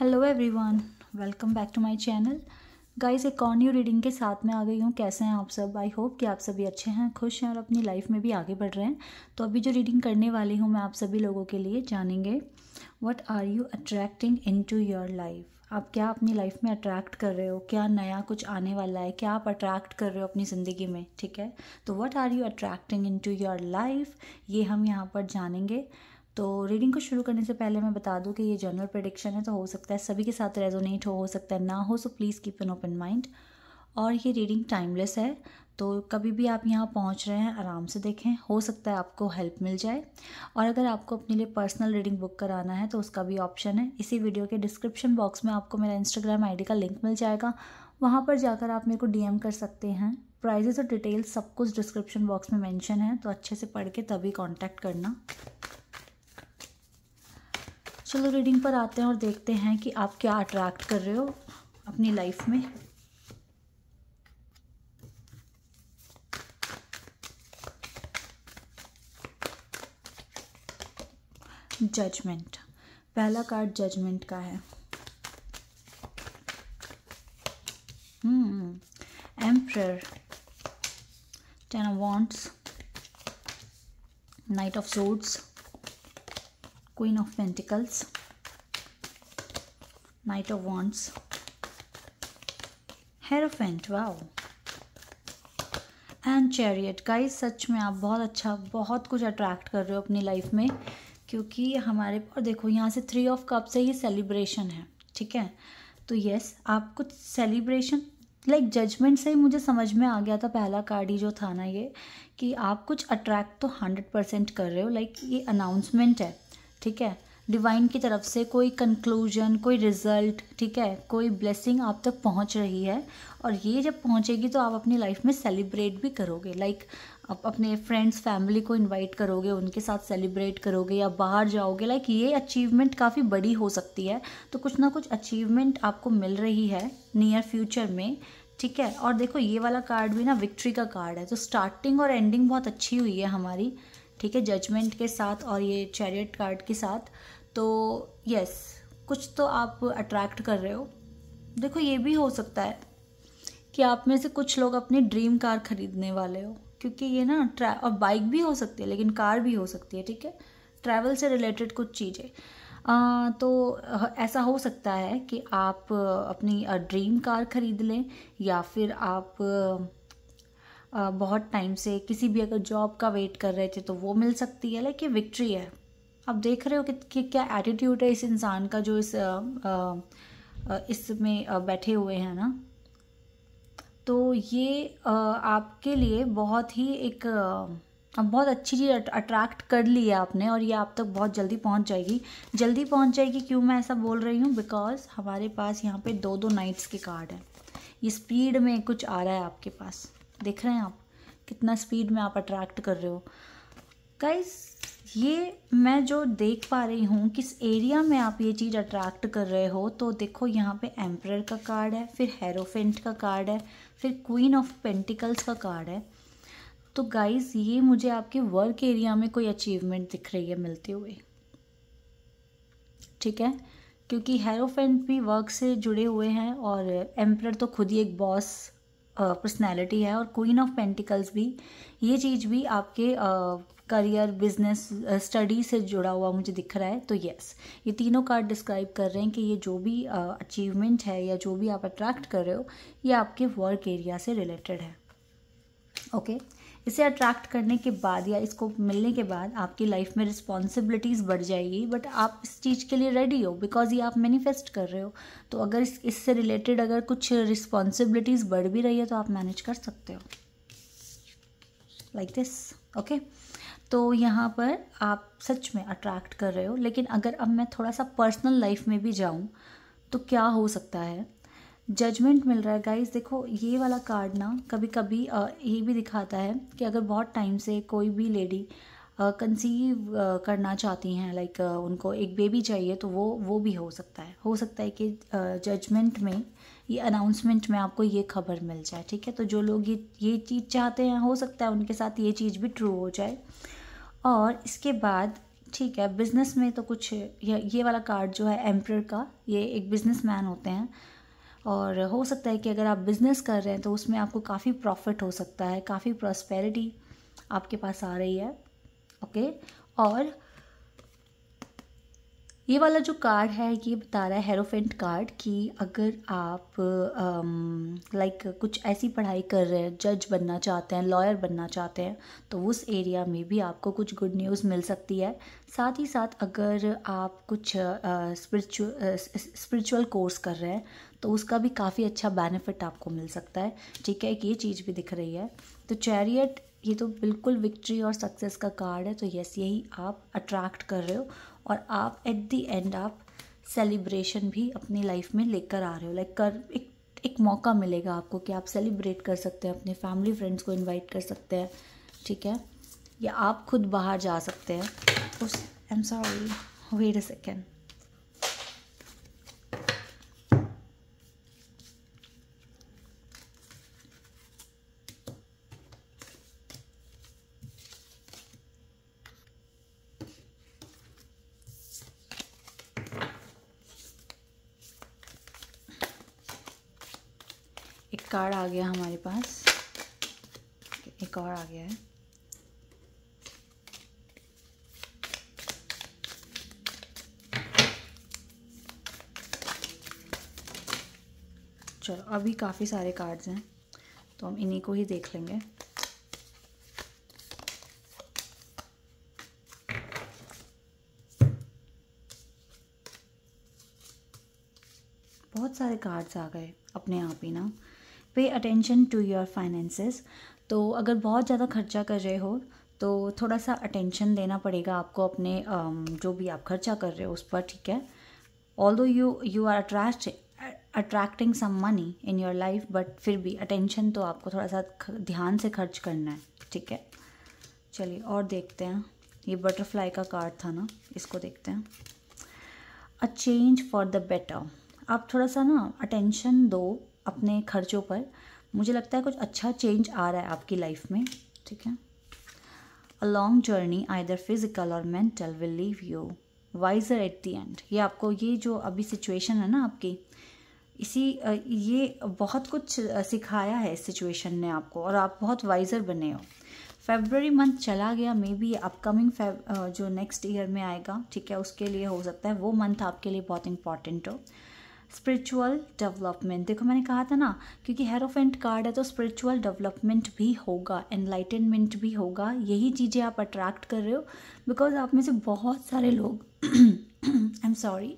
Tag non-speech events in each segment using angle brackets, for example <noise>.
Hello everyone welcome back to my channel guys एक और new reading के साथ में आ गई हूँ कैसे हैं आप सब आई होप कि आप सभी अच्छे हैं खुश हैं और अपनी लाइफ में भी आगे बढ़ रहे हैं तो अभी जो रीडिंग करने वाली हूँ मैं आप सभी लोगों के लिए जानेंगे what are you attracting in your life आप क्या अपनी लाइफ में अट्रैक्ट कर रहे हो क्या नया कुछ आने वाला है क्या आप अट्रैक्ट कर रहे हो अपनी ज़िंदगी में ठीक है तो what are you attracting in your life ये हम यहाँ पर जानेंगे तो रीडिंग को शुरू करने से पहले मैं बता दूं कि ये जनरल प्रडिक्शन है तो हो सकता है सभी के साथ रेजोनेट हो हो सकता है ना हो so please keep an open mind और ये रीडिंग टाइमलेस है तो कभी भी आप यहाँ पहुँच रहे हैं आराम से देखें हो सकता है आपको हेल्प मिल जाए और अगर आपको अपने लिए पर्सनल रीडिंग बुक कराना है तो उसका भी ऑप्शन है इसी वीडियो के डिस्क्रिप्शन बॉक्स में आपको मेरा इंस्टाग्राम आईडी का लिंक मिल जाएगा वहाँ पर जाकर आप मेरे को डीएम कर सकते हैं प्राइजेस और डिटेल्स सब कुछ डिस्क्रिप्शन बॉक्स में मेंशन है तो अच्छे से पढ़ के तभी कांटेक्ट करना चलो रीडिंग पर आते हैं और देखते हैं कि आप क्या अट्रैक्ट कर रहे हो अपनी लाइफ में जजमेंट पहला कार्ड जजमेंट का है emperor ten wands knight of swords queen of pentacles knight of wands hierophant wow and chariot guys सच में आप बहुत अच्छा बहुत कुछ अट्रैक्ट कर रहे हो अपनी लाइफ में क्योंकि हमारे और देखो यहाँ से थ्री ऑफ कप से ये सेलिब्रेशन है ठीक है तो यस आप कुछ सेलिब्रेशन लाइक जजमेंट से ही मुझे समझ में आ गया था पहला कार्ड ही जो था ना ये कि आप कुछ अट्रैक्ट तो हंड्रेड परसेंट कर रहे हो लाइक ये अनाउंसमेंट है ठीक है डिवाइन की तरफ से कोई कंक्लूजन कोई रिजल्ट ठीक है कोई ब्लेसिंग आप तक पहुंच रही है और ये जब पहुंचेगी तो आप अपनी लाइफ में सेलिब्रेट भी करोगे लाइक आप अपने फ्रेंड्स फैमिली को इनवाइट करोगे उनके साथ सेलिब्रेट करोगे या बाहर जाओगे लाइक ये अचीवमेंट काफ़ी बड़ी हो सकती है तो कुछ ना कुछ अचीवमेंट आपको मिल रही है नियर फ्यूचर में ठीक है और देखो ये वाला कार्ड भी ना विक्ट्री का कार्ड है तो स्टार्टिंग और एंडिंग बहुत अच्छी हुई है हमारी ठीक है जजमेंट के साथ और ये चैरियट कार्ड के साथ तो यस कुछ तो आप अट्रैक्ट कर रहे हो देखो ये भी हो सकता है कि आप में से कुछ लोग अपनी ड्रीम कार खरीदने वाले हो क्योंकि ये ना ट्रै और बाइक भी हो सकती है लेकिन कार भी हो सकती है ठीक है ट्रैवल से रिलेटेड कुछ चीज़ें तो ऐसा हो सकता है कि आप अपनी ड्रीम कार खरीद लें या फिर आप बहुत टाइम से किसी भी अगर जॉब का वेट कर रहे थे तो वो मिल सकती है लाइक ये विक्ट्री है आप देख रहे हो कि, कि क्या एटीट्यूड है इस इंसान का जो इस इसमें बैठे हुए हैं ना तो ये आपके लिए बहुत ही एक बहुत अच्छी चीज़ अट्रैक्ट कर ली है आपने और ये आप तक बहुत जल्दी पहुंच जाएगी जल्दी पहुंच जाएगी क्यों मैं ऐसा बोल रही हूँ बिकॉज हमारे पास यहाँ पे दो दो नाइट्स के कार्ड हैं ये स्पीड में कुछ आ रहा है आपके पास देख रहे हैं आप कितना स्पीड में आप अट्रैक्ट कर रहे हो गाइस ये मैं जो देख पा रही हूँ किस एरिया में आप ये चीज़ अट्रैक्ट कर रहे हो तो देखो यहाँ पे एम्प्रर का कार्ड है फिर हेरोफेंट का कार्ड है फिर क्वीन ऑफ पेंटिकल्स का कार्ड है तो गाइस ये मुझे आपके वर्क एरिया में कोई अचीवमेंट दिख रही है मिलते हुए ठीक है क्योंकि हेरोफेंट भी वर्क से जुड़े हुए हैं और एम्प्रर तो खुद ही एक बॉस पर्सनैलिटी है और क्वीन ऑफ पेंटिकल्स भी ये चीज़ भी आपके करियर बिजनेस स्टडी से जुड़ा हुआ मुझे दिख रहा है तो यस ये तीनों कार्ड डिस्क्राइब कर रहे हैं कि ये जो भी अचीवमेंट है या जो भी आप अट्रैक्ट कर रहे हो ये आपके वर्क एरिया से रिलेटेड है ओके okay? इसे अट्रैक्ट करने के बाद या इसको मिलने के बाद आपकी लाइफ में रिस्पॉन्सिबिलिटीज़ बढ़ जाएगी बट आप इस चीज़ के लिए रेडी हो बिकॉज ये आप मैनिफेस्ट कर रहे हो तो अगर इस इससे रिलेटेड अगर कुछ रिस्पॉन्सिबिलिटीज़ बढ़ भी रही है तो आप मैनेज कर सकते हो लाइक दिस ओके तो यहाँ पर आप सच में अट्रैक्ट कर रहे हो लेकिन अगर अब मैं थोड़ा सा पर्सनल लाइफ में भी जाऊँ तो क्या हो सकता है जजमेंट मिल रहा है गाइस देखो ये वाला कार्ड ना कभी कभी ये भी दिखाता है कि अगर बहुत टाइम से कोई भी लेडी कंसीव करना चाहती हैं लाइक उनको एक बेबी चाहिए तो वो वो भी हो सकता है हो सकता है कि जजमेंट में ये अनाउंसमेंट में आपको ये खबर मिल जाए ठीक है तो जो लोग ये ये चीज़ चाहते हैं हो सकता है उनके साथ ये चीज़ भी ट्रू हो जाए और इसके बाद ठीक है बिज़नेस में तो कुछ ये, ये वाला कार्ड जो है एम्प्रर का ये एक बिज़नेस मैन होते हैं और हो सकता है कि अगर आप बिज़नेस कर रहे हैं तो उसमें आपको काफ़ी प्रॉफिट हो सकता है काफ़ी प्रॉस्पेरिटी आपके पास आ रही है ओके और ये वाला जो कार्ड है ये बता रहा है हेरोफेंट कार्ड कि अगर आप लाइक कुछ ऐसी पढ़ाई कर रहे हैं जज बनना चाहते हैं लॉयर बनना चाहते हैं तो उस एरिया में भी आपको कुछ गुड न्यूज़ मिल सकती है साथ ही साथ अगर आप कुछ स्पिरिचुअल स्पिरिचुअल कोर्स कर रहे हैं तो उसका भी काफ़ी अच्छा बेनिफिट आपको मिल सकता है ठीक है एक ये चीज़ भी दिख रही है तो चैरियट ये तो बिल्कुल विक्ट्री और सक्सेस का कार्ड है तो यस यही आप अट्रैक्ट कर रहे हो और आप एट दी एंड आप सेलिब्रेशन भी अपनी लाइफ में लेकर आ रहे हो लाइक कर एक एक मौका मिलेगा आपको कि आप सेलिब्रेट कर सकते हैं अपने फैमिली फ्रेंड्स को इनवाइट कर सकते हैं ठीक है या आप खुद बाहर जा सकते हैं उस I am sorry wait a second एक कार्ड आ गया हमारे पास एक और आ गया है चलो अभी काफ़ी सारे कार्ड्स हैं तो हम इन्हीं को ही देख लेंगे बहुत सारे कार्ड्स आ गए अपने आप ही ना pay attention to your finances तो अगर बहुत ज़्यादा खर्चा कर रहे हो तो थोड़ा सा अटेंशन देना पड़ेगा आपको अपने जो भी आप खर्चा कर रहे हो उस पर ठीक है although you you are attract attracting some money in your life but फिर भी अटेंशन तो आपको थोड़ा सा ध्यान से खर्च करना है ठीक है चलिए और देखते हैं ये बटरफ्लाई का कार्ड था ना इसको देखते हैं a change for the better आप थोड़ा सा ना अटेंशन दो अपने खर्चों पर मुझे लगता है कुछ अच्छा चेंज आ रहा है आपकी लाइफ में ठीक है a long journey either physical और mental will leave you wiser at the end ये आपको ये जो अभी सिचुएशन है ना आपकी इसी ये बहुत कुछ सिखाया है इस सिचुएशन ने आपको और आप बहुत वाइजर बने हो फेबररी मंथ चला गया मे बी अपकमिंग जो नेक्स्ट ईयर में आएगा ठीक है उसके लिए हो सकता है वो मंथ आपके लिए बहुत इंपॉर्टेंट हो स्पिरिचुअल डेवलपमेंट देखो मैंने कहा था ना क्योंकि हेरोफेंट कार्ड है तो स्पिरिचुअल डेवलपमेंट भी होगा एनलाइटनमेंट भी होगा यही चीज़ें आप अट्रैक्ट कर रहे हो बिकॉज आप में से बहुत सारे लोग आई एम सॉरी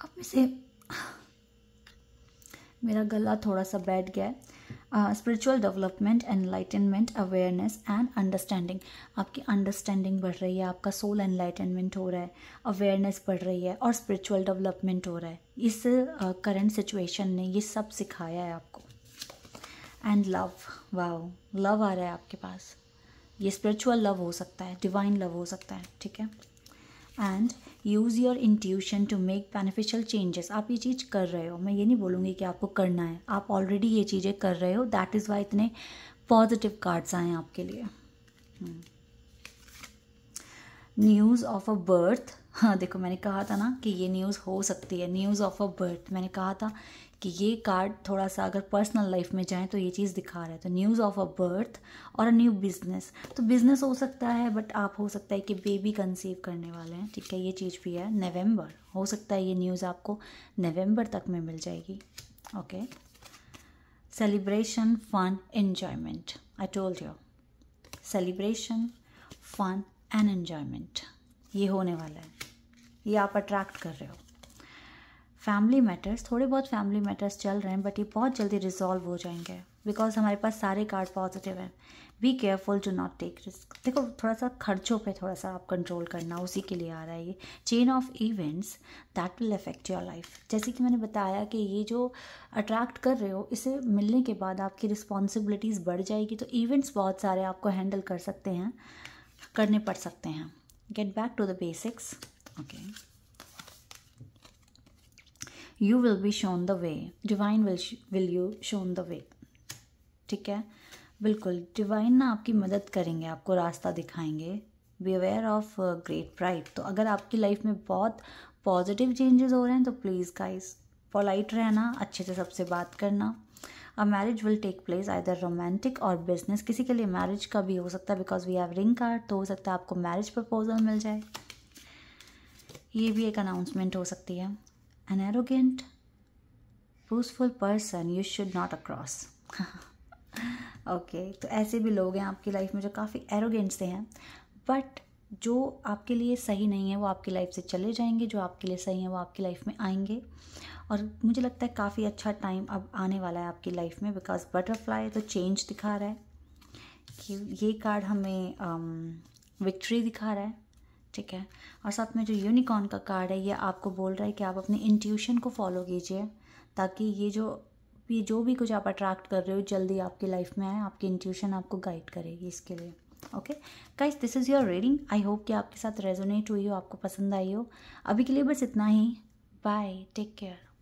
आप में से मेरा गला थोड़ा सा बैठ गया है spiritual development enlightenment awareness and understanding आपकी अंडरस्टैंडिंग बढ़ रही है आपका सोल एनलाइटनमेंट हो रहा है अवेयरनेस बढ़ रही है और स्पिरिचुअल डेवलपमेंट हो रहा है इस करंट uh, सिचुएशन ने ये सब सिखाया है आपको एंड लव वाओ लव आ रहा है आपके पास ये स्पिरिचुअल लव हो सकता है डिवाइन लव हो सकता है ठीक है and use your intuition to make beneficial changes आप ये चीज़ कर रहे हो मैं ये नहीं बोलूँगी कि आपको करना है आप ऑलरेडी ये चीज़ें कर रहे हो दैट इज़ वाई इतने पॉजिटिव कार्ड्स आए हैं आपके लिए न्यूज़ ऑफ अ बर्थ हाँ देखो मैंने कहा था ना कि ये न्यूज़ हो सकती है न्यूज़ ऑफ अ बर्थ मैंने कहा था कि ये कार्ड थोड़ा सा अगर पर्सनल लाइफ में जाएँ तो ये चीज़ दिखा रहा है तो न्यूज़ ऑफ अ बर्थ और अ न्यू बिजनेस तो बिजनेस हो सकता है बट आप हो सकता है कि बेबी कंसीव करने वाले हैं ठीक है ये चीज़ भी है नवंबर हो सकता है ये न्यूज़ आपको नवंबर तक में मिल जाएगी okay celebration fun enjoyment I told you celebration fun and enjoyment ये होने वाला है ये आप अट्रैक्ट कर रहे हो फैमिली मैटर्स थोड़े बहुत फैमिली मैटर्स चल रहे हैं बट ये बहुत जल्दी रिजॉल्व हो जाएंगे बिकॉज हमारे पास सारे कार्ड पॉजिटिव हैं be careful to not take risk देखो थोड़ा सा खर्चों पे थोड़ा सा आप कंट्रोल करना उसी के लिए आ रहा है ये chain of events that will affect your life जैसे कि मैंने बताया कि ये जो अट्रैक्ट कर रहे हो इसे मिलने के बाद आपकी रिस्पॉन्सिबिलिटीज़ बढ़ जाएगी तो इवेंट्स बहुत सारे आपको हैंडल कर सकते हैं करने पड़ सकते हैं get back to the basics okay you will be shown the way divine will will you shown the way ठीक है बिल्कुल डिवाइन ना आपकी मदद करेंगे आपको रास्ता दिखाएंगे be aware of great pride तो अगर आपकी लाइफ में बहुत पॉजिटिव चेंजेस हो रहे हैं तो प्लीज़ गाइस पोलाइट रहना अच्छे से सबसे बात करना a marriage will take place either romantic और बिजनेस किसी के लिए मैरिज का भी हो सकता है because we have ring card तो हो सकता है आपको मैरिज प्रपोजल मिल जाए ये भी एक अनाउंसमेंट हो सकती है an arrogant, boastful person you should not across. Okay <laughs> okay, तो ऐसे भी लोग हैं आपकी लाइफ में जो काफ़ी एरोगेंट से हैं बट जो आपके लिए सही नहीं है वो आपकी लाइफ से चले जाएंगे जो आपके लिए सही है वो आपकी लाइफ में आएंगे और मुझे लगता है काफ़ी अच्छा टाइम अब आने वाला है आपकी लाइफ में बिकॉज बटरफ्लाई तो चेंज दिखा रहा है कि ये कार्ड हमें विक्ट्री um, दिखा रहा है ठीक है और साथ में जो यूनिकॉर्न का कार्ड है ये आपको बोल रहा है कि आप अपने इंट्यूशन को फॉलो कीजिए ताकि ये जो ये जो भी कुछ आप अट्रैक्ट कर रहे हो जल्दी आपकी लाइफ में आए आपकी इंट्यूशन आपको गाइड करेगी इसके लिए okay guys this is your reading I hope कि आपके साथ रेजोनेट हुई हो आपको पसंद आई हो अभी के लिए बस इतना ही बाय टेक केयर